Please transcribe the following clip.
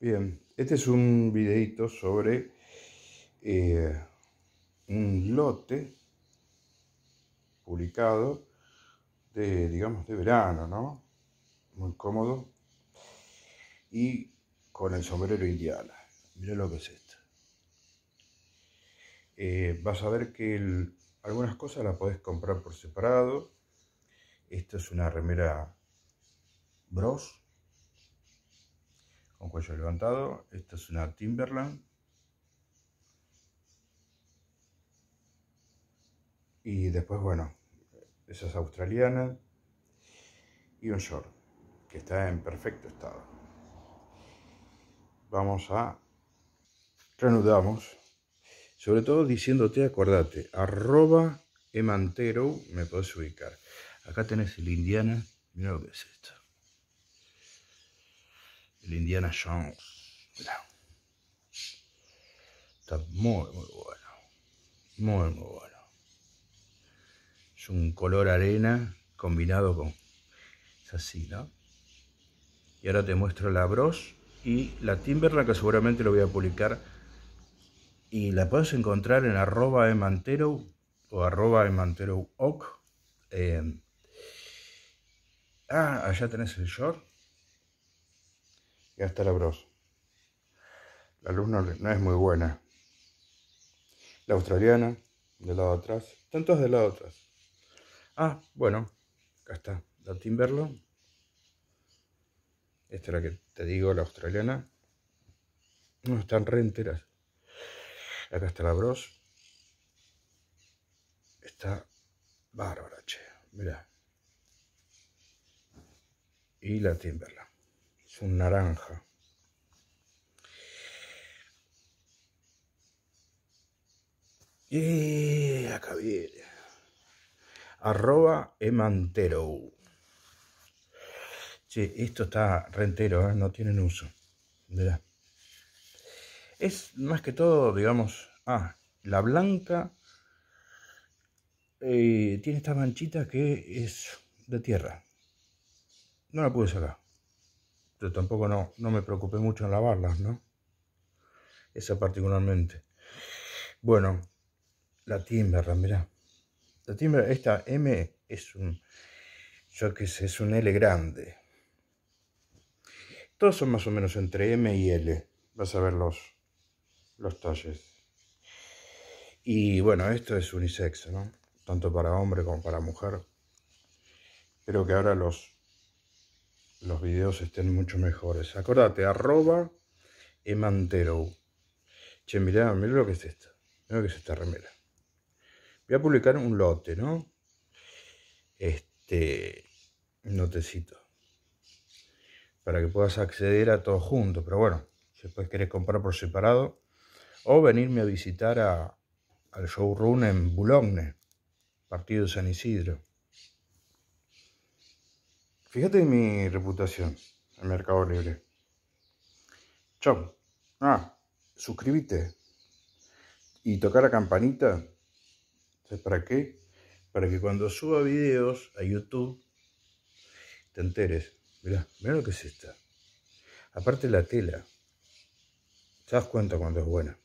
Bien, este es un videito sobre eh, un lote publicado de, digamos, de verano, ¿no? Muy cómodo y con el sombrero indiana. Mirá lo que es esto. Eh, vas a ver que algunas cosas las podés comprar por separado. Esto es una remera Bros, con cuello levantado. Esta es una Timberland. Y después, bueno, esa es australiana. Y un short, que está en perfecto estado. Vamos a... Reanudamos. Sobre todo diciéndote, acordate, arroba emantero me podés ubicar. Acá tenés el Indiana. Mira lo que es esto el Indiana Jones. Está muy, muy bueno. Muy, muy bueno. Es un color arena combinado con... Es así, ¿no? Y ahora te muestro la Bros y la Timberla que seguramente lo voy a publicar. Y la puedes encontrar en arroba emantero o arroba emantero oc. Eh, ah, allá tenés el short y hasta la Bros. La luz no, es muy buena. La australiana, del lado de atrás. Tantos del lado de atrás. Ah, bueno, acá está. La timberlo Esta es la que te digo, la australiana. No, están re enteras. Acá está la Bros. Está bárbara, che. Mirá. Y la timberla es un naranja. Y acá viene. Arroba emantero. Che, esto está rentero, ¿eh? no tienen uso. Es más que todo, digamos, ah, la blanca eh, tiene esta manchita que es de tierra. No la pude sacar tampoco no, me preocupé mucho en lavarlas, ¿no? Esa particularmente. Bueno, la Timberland, mirá. La timber esta M es un, yo qué sé, es un L grande. Todos son más o menos entre M y L. Vas a ver los, los talles. Y bueno, esto es unisex, ¿no? Tanto para hombre como para mujer. Creo que ahora los, los videos estén mucho mejores. Acordate, arroba emantero. Che, mirá, mirá lo que es esto. Mirá lo que es esta remera. Voy a publicar un lote, ¿no? Este, un lotecito. Para que puedas acceder a todo junto. Pero bueno, si después querés comprar por separado. O venirme a visitar a, al showroom en Boulogne. Partido de San Isidro. Fíjate mi reputación en Mercado Libre. Chao. Ah, suscríbete. Y toca la campanita. ¿Sabes para qué? Para que cuando suba videos a YouTube te enteres. Mira, mirá lo que es esta. Aparte la tela. Te das cuenta cuando es buena.